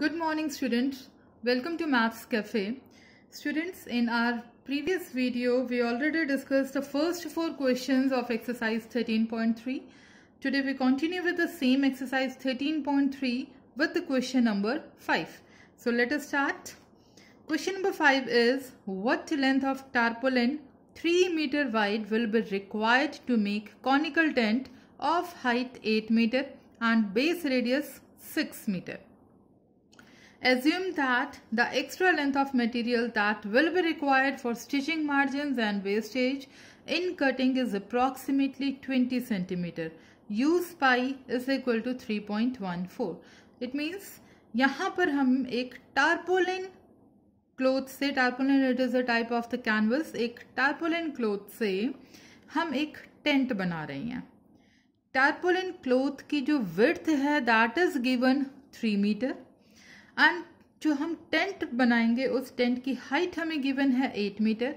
Good morning students. Welcome to Maths Cafe. Students, in our previous video, we already discussed the first four questions of exercise 13.3. Today we continue with the same exercise 13.3 with the question number 5. So let us start. Question number 5 is, what length of tarpaulin 3 meter wide will be required to make conical tent of height 8 meter and base radius 6 meter? Assume that the extra length of material that will be required for stitching margins and wastage in cutting is approximately 20 centimeter. Use pi is equal to 3.14. It means यहाँ पर हम एक tarpaulin cloth से tarpaulin it is a type of the canvas एक tarpaulin cloth से हम एक tent बना रहे हैं Tarpaulin cloth की जो width है that is given three meter. And जो हम टेंट बनाएंगे उस टेंट की हाइट हमें गिवन है eight metre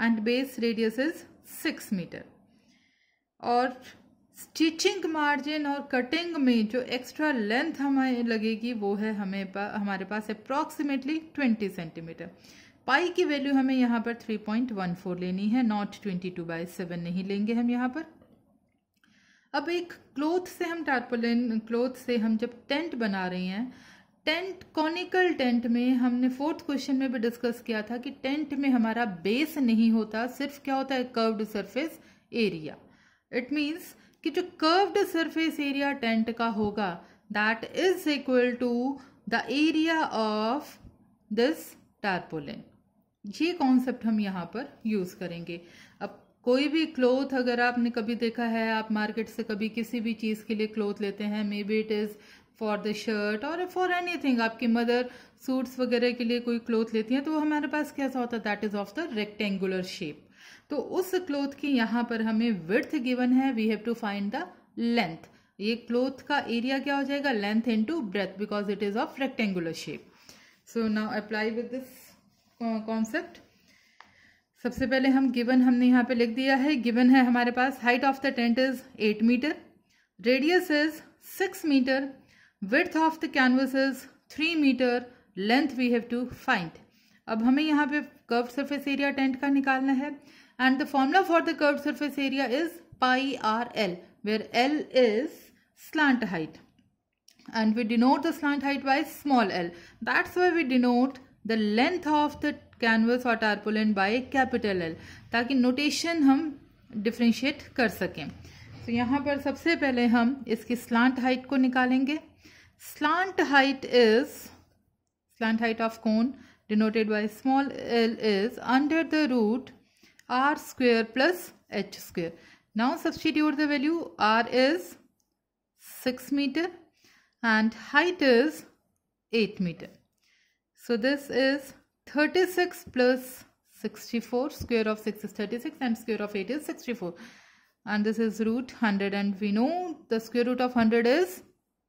and base radius is six metre और स्टिचिंग मार्जिन और कटिंग में जो एक्स्ट्रा लेंथ हमें लगेगी वो है हमें पा, हमारे पास अप्रॉक्सीमेटली ट्वेंटी सेंटीमीटर पाई की वैल्यू हमें यहाँ पर थ्री पॉइंट वन फोर लेनी है not twenty two by seven नहीं लेंगे हम यहाँ पर अब एक क्लोथ से हम टार्पोलिन क्लोथ से हम जब टेंट बना रहे हैं टेंट कॉनिकल टेंट में हमने फोर्थ क्वेश्चन में भी डिस्कस किया था कि टेंट में हमारा बेस नहीं होता सिर्फ क्या होता है curved surface area it means कि जो कर्व्ड सरफेस एरिया टेंट का होगा that is equal to the area of this tarpaulin ये कॉन्सेप्ट हम यहाँ पर यूज़ करेंगे अब कोई भी क्लोथ अगर आपने कभी देखा है आप मार्केट से कभी किसी भी चीज़ के लिए क्लोथ लेते हैं maybe it is for the shirt और फॉर एनी थिंग आपकी मदर सूट्स वगैरह के लिए कोई क्लोथ लेती हैं तो वो हमारे पास कैसा होता है that is of the rectangular shape तो उस क्लोथ की यहाँ पर हमें विर्थ गिवन है we have to find the length ये क्लोथ का एरिया क्या हो जाएगा length into breadth because it is of rectangular shape so now apply with this concept सबसे पहले हम गिवन हमने यहाँ पे लिख दिया है गिवन है हमारे पास height of the tent is eight metre radius is six metre width of the canvas is three metre length we have to find अब हमें यहाँ पे कर्व सरफेस एरिया टेंट का निकालना है and the formula for the curve surface area is pi are L where L is slant and we denote the the slant height by small l that's why we denote the length of the canvas or tarpaulin by capital L ताकि notation हम differentiate कर सकें तो so, यहाँ पर सबसे पहले हम इसकी स्लांट हाइट को निकालेंगे Slant height is, slant height of cone denoted by small l is under the root r square plus h square. Now substitute the value r is 6 meter and height is 8 meter. So this is 36 plus 64 square of 6 is 36 and square of 8 is 64 and this is root 100 and we know the square root of 100 is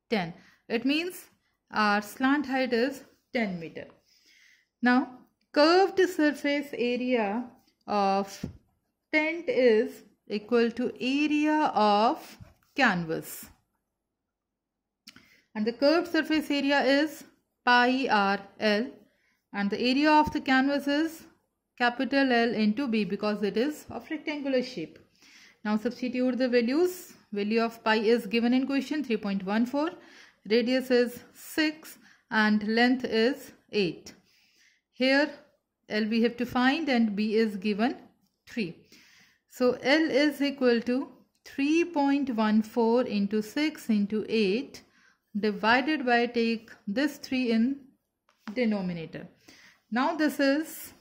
10 it means our slant height is 10 meter. Now, curved surface area of tent is equal to area of canvas. And the curved surface area is pi r l and the area of the canvas is capital L into B because it is of rectangular shape. Now substitute the values. Value of pi is given in question 3.14 radius is 6 and length is 8 here L we have to find and B is given 3 so L is equal to 3.14 into 6 into 8 divided by take this 3 in denominator now this is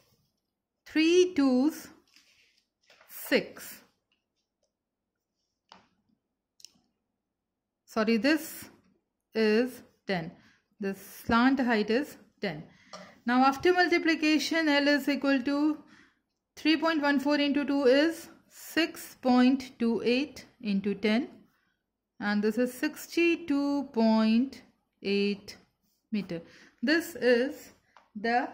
3 twos 6 sorry this is 10. The slant height is 10. Now after multiplication L is equal to 3.14 into 2 is 6.28 into 10 and this is 62.8 meter. This is the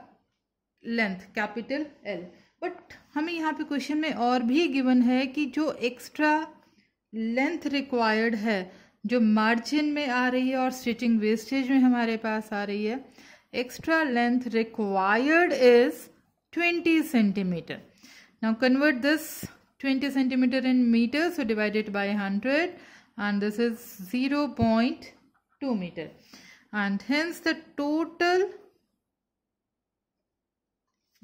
length capital L. But हमें यहाँ पे question में और भी given है कि जो extra length required है जो मार्जिन में आ रही है और स्टिचिंग वेस्टेज में हमारे पास आ रही है extra length required is 20 centimetre now convert this 20 centimetre in metre so divided by 100 and this is 0.2 metre and hence the total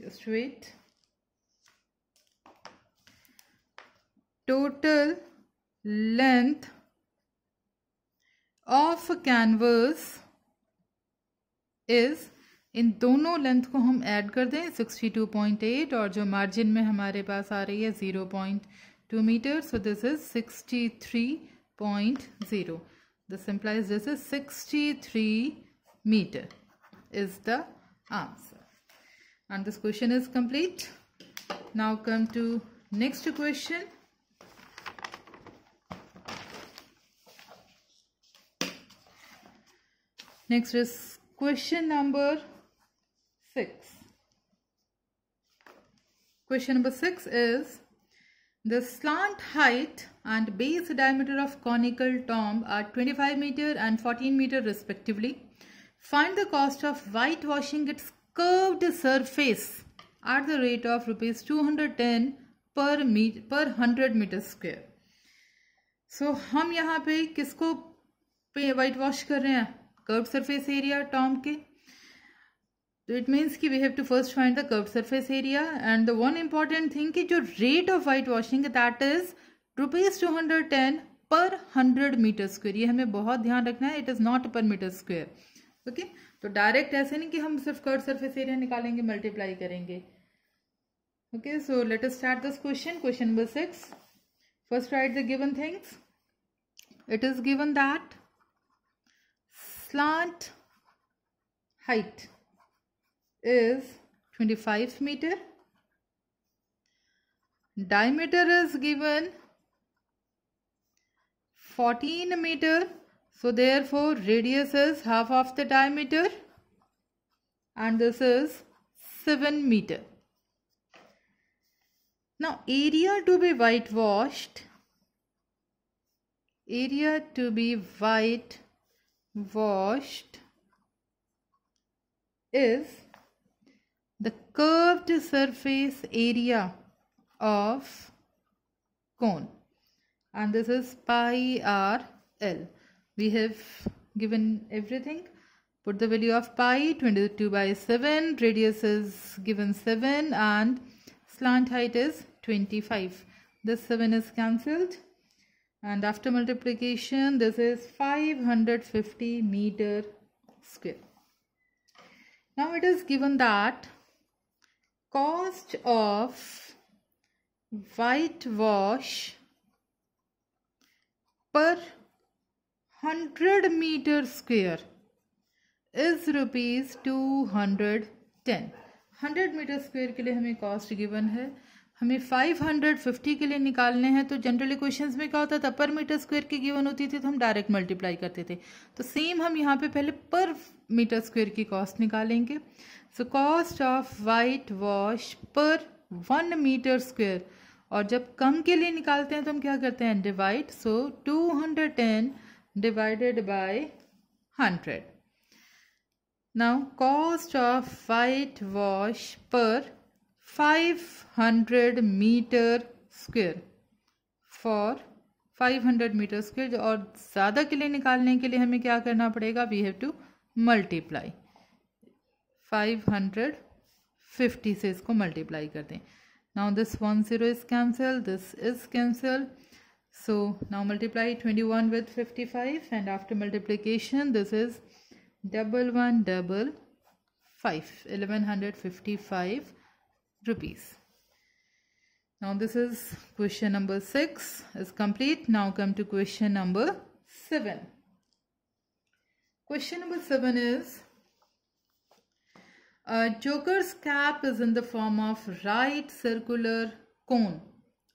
just wait total length of canvas is इन दोनों length को हम add कर दें 62.8 और जो margin में हमारे पास आ रही है 0.2 point two metre so this is 63.0 this implies this is 63 metre is the answer and this question is complete now come to next question Next is question number 6. Question number 6 is the slant height and base diameter of conical tomb are 25 meter and 14 meter respectively. Find the cost of whitewashing its curved surface at the rate of rupees 210 per meter per 100 meter square. So हम यहाँ पे किसको white whitewash कर रहे हैं curve surface area टॉम के तो इट मीन्स कि we have to first find the curve surface area and the one important thing कि जो rate of white washing that is rupees two hundred ten per hundred meter square ये हमें बहुत ध्यान रखना है it is not per meter square okay तो direct ऐसे नहीं कि हम सिर्फ कर्व सरफेस एरिया निकालेंगे मल्टीप्लाई करेंगे okay so let us start this question question number six first write the given things it is given that slant height is 25 meter diameter is given 14 meter so therefore radius is half of the diameter and this is 7 meter now area to be whitewashed area to be white washed is the curved surface area of cone and this is pi r l we have given everything put the value of pi 22 by 7 radius is given 7 and slant height is 25 this 7 is cancelled and after multiplication this is 550 meter square now it is given that cost of white wash per 100 meter square is rupees 210 100 meter square ke liye hame cost given hai हमें 550 के लिए निकालने हैं तो general questions में क्या होता था पर मीटर स्क्वायर की गिवन होती थी तो हम डायरेक्ट मल्टीप्लाई करते थे तो सेम हम यहाँ पे पहले पर मीटर स्क्वायर की कॉस्ट निकालेंगे so cost of white wash per one meter square और जब कम के लिए निकालते हैं तो हम क्या करते हैं divide so two hundred ten divided by hundred now cost of white wash per five hundred meter square for five hundred meter square और ज़्यादा के लिए निकालने के लिए हमें क्या करना पड़ेगा we have to multiply five hundred fifty से इसको मल्टीप्लाई कर दें now this one zero is cancel this is cancel so now multiply twenty one with fifty five and after multiplication this is double one double five eleven hundred fifty five rupees. Now this is question number 6 is complete. Now come to question number 7. Question number 7 is a joker's cap is in the form of right circular cone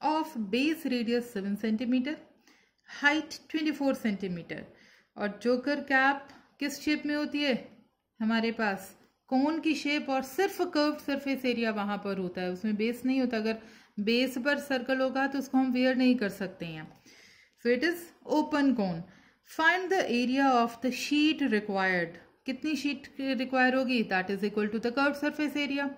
of base radius 7 cm height 24 cm और joker cap किस शेप में होती है हमारे पास कोन की shape और सिर्फ कर्व्ड सरफेस एरिया वहां पर होता है उसमें बेस नहीं होता अगर बेस पर सर्कल होगा तो उसको हम वेयर नहीं कर सकते हैं so it is open cone find the area of the sheet required कितनी शीट रिक्वायर होगी that is equal to the curve surface area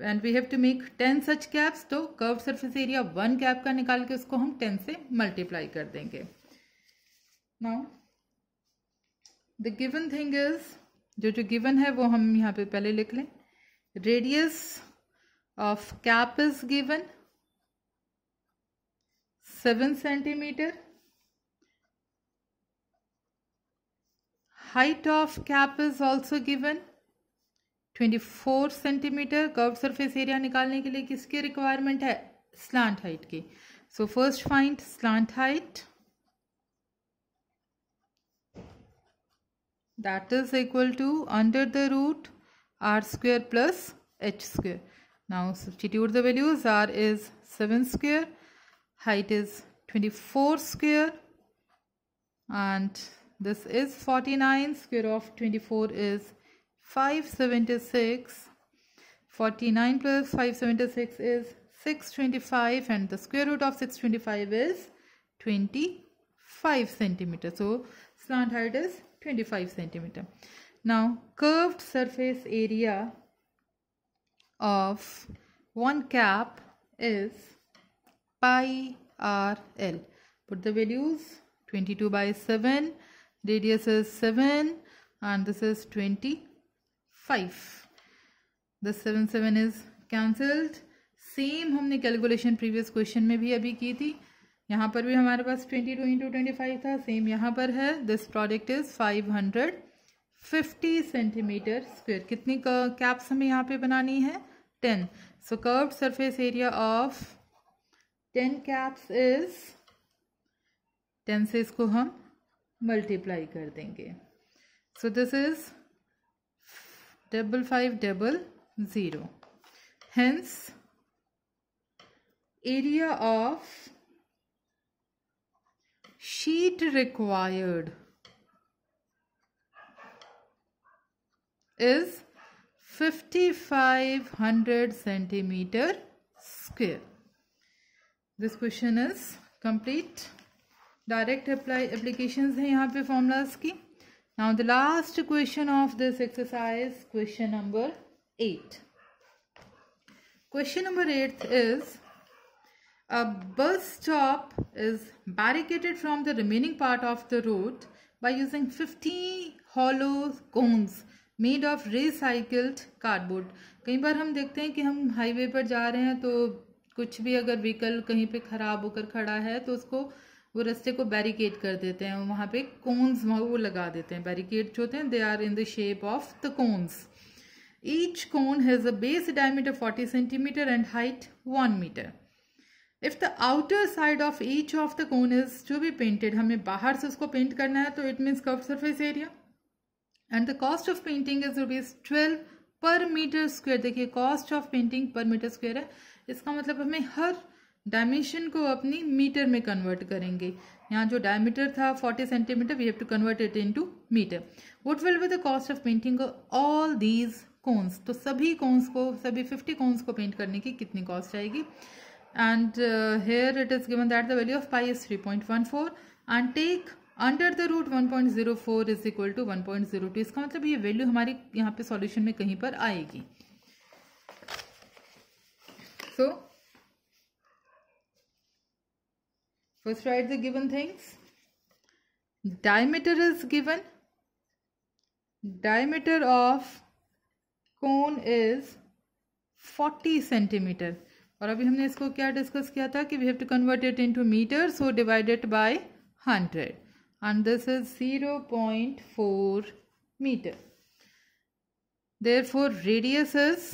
and we have to make ten such caps तो curve surface area one cap का निकाल के उसको हम ten से multiply कर देंगे now the given thing is जो जो गिवन है वो हम यहाँ पे पहले लिख लें radius of cap is given seven centimeter of cap is is given twenty 24 centimeter curve surface area निकालने के लिए किसकी रिक्वायरमेंट है स्लांट हाइट की so first find slant height that is equal to under the root r square plus h square. Now substitute the values r is 7 square, height is 24 square and this is 49 square of 24 is 576 49 plus 576 is 625 and the square root of 625 is 25 centimeter so slant height is 25 centimeter now curved surface area of one cap is pi r l put the values 22 by 7 radius is 7 and this is 25 the 7 7 is cancelled same हमने calculation previous question में भी अभी की थी यहाँ पर भी हमारे पास twenty two into twenty five था सेम यहाँ पर है this product is five hundred fifty centimeter square कितनी कैप्स हमें यहाँ पे बनानी है ten so curve surface area of ten caps is ten से इसको हम मल्टीप्लाई कर देंगे so this is double five double zero hence area of sheet required is 5500 centimeter square this question is complete direct apply applications है यहाँ पे formulas now the last question of this exercise question number 8 question number 8 is A bus stop is barricaded from the remaining part of the road by using 50 hollow cones made of recycled cardboard कई बार हम देखते हैं कि हम highway पर जा रहे हैं तो कुछ भी अगर व्हीकल कहीं पे ख़राब होकर खड़ा है तो उसको वो रास्ते को बैरिकेड कर देते हैं वहाँ पे कोन्स वो लगा देते हैं बैरिकेड जो होते हैं they are in the shape of the cones each cone has a base diameter forty centimeter and height one meter if the outer side of each of the cone is to be painted हमें बाहर से उसको paint करना है तो it means curve surface area and the cost of painting is rupees twelve per meter square देखिए cost of painting per meter square है इसका मतलब हमें हर डायमेंशन को अपनी मीटर में कन्वर्ट करेंगे यहाँ जो डायमीटर था forty centimeter we have to convert it into meter what will be the cost of painting all these cones तो सभी कोन्स को सभी फिफ्टी कोन्स को पेंट करने की कितनी कॉस्ट आएगी and uh, here it is given that the value of pi is 3.14 and take under the root one point zero four is equal to one point zero two इसका मतलब ये value हमारी यहाँ पे सॉल्यूशन में कहीं पर आएगी so first write the given things diameter is given diameter of cone is 40 centimeter और अभी हमने इसको क्या डिस्कस किया था कि we have to convert it into meter so divided by hundred and this is zero point four meter therefore radius is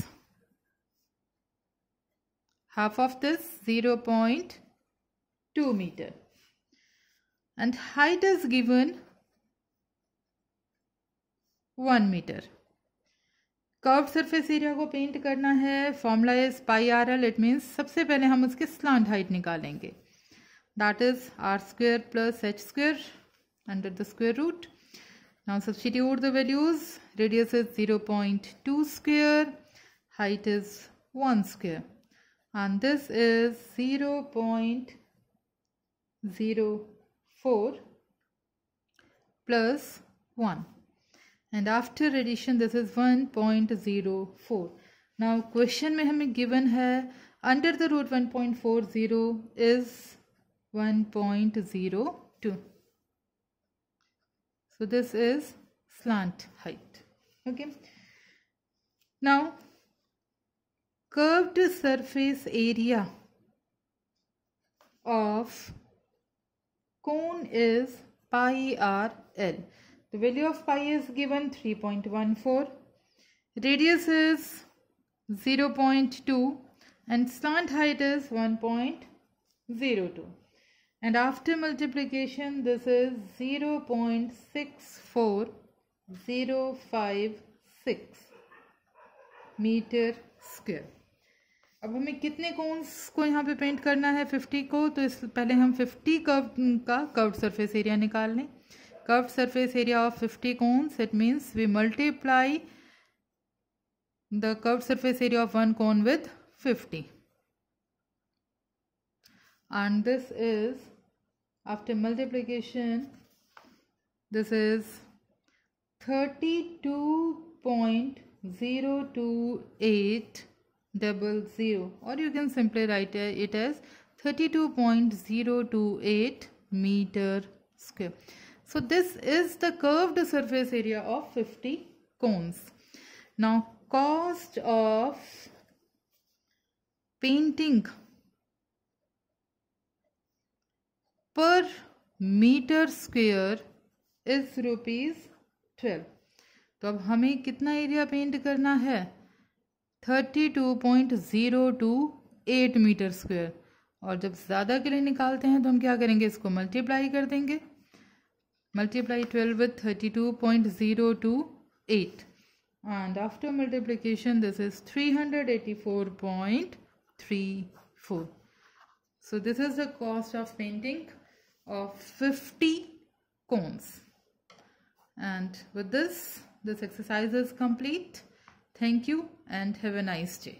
of this zero point two meter and height is given one meter curve surface area को paint करना है formula is pi are l it means सबसे पहले हम उसकी slant height निकालेंगे that is r square plus h square under the square root now is zero point two square height is one square and this is zero point zero four plus one and after addition this is 1.04 now question mein given hai under the root 1.40 is 1.02 so this is slant height okay now curved surface area of cone is pi r l The value of pi is given 3.14. Radius is 0.2 and slant height is 1.02. And after multiplication, this is 0.64056 meter square अब हमें कितने cons को यहाँ पे paint करना है 50 को तो इस पहले हम 50 कर्व का कर्व सरफेस एरिया निकाल लें curved surface area of 50 cones it means we multiply the curved surface area of one cone with 50 and this is after multiplication this is 32.028 double zero or you can simply write it as 32.028 meter square So this is the curved surface area of 50 cones. Now cost of painting per meter square is rupees 12 to ab hame kitna area paint karna hai 32.028 meter square और जब ज़्यादा के लिए निकालते हैं तो हम क्या करेंगे इसको मल्टीप्लाई कर देंगे multiply 12 with 32.028 and after multiplication this is 384.34 so this is the cost of painting of 50 cones and with this this exercise is complete thank you and have a nice day